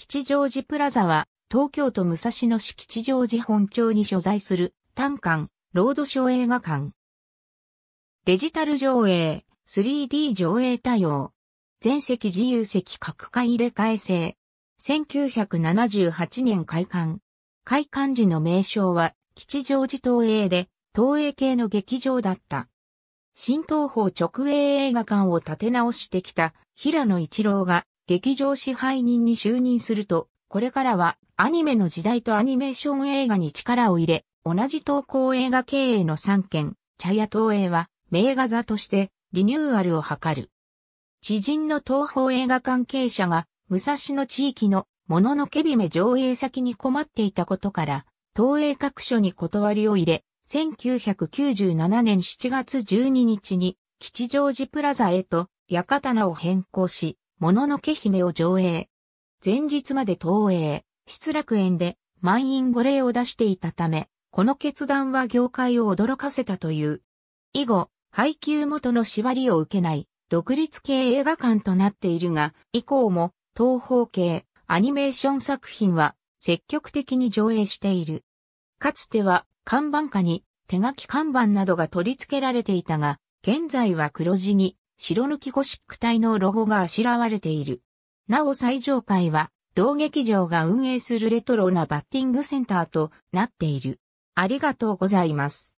吉祥寺プラザは、東京都武蔵野市吉祥寺本町に所在する、単館、ロードショー映画館。デジタル上映、3D 上映対応。全席自由席各回入れ替え制。1978年開館。開館時の名称は、吉祥寺東映で、東映系の劇場だった。新東宝直営映画館を建て直してきた、平野一郎が、劇場支配人に就任すると、これからはアニメの時代とアニメーション映画に力を入れ、同じ投稿映画経営の3件、茶屋東映は名画座としてリニューアルを図る。知人の東方映画関係者が武蔵野地域のもののけびめ上映先に困っていたことから、東映各所に断りを入れ、1997年7月12日に吉祥寺プラザへと館名を変更し、もののけ姫を上映。前日まで東映、失楽園で満員御礼を出していたため、この決断は業界を驚かせたという。以後、配給元の縛りを受けない、独立系映画館となっているが、以降も、東方系、アニメーション作品は、積極的に上映している。かつては、看板下に、手書き看板などが取り付けられていたが、現在は黒字に、白抜きゴシック体のロゴがあしらわれている。なお最上階は、同劇場が運営するレトロなバッティングセンターとなっている。ありがとうございます。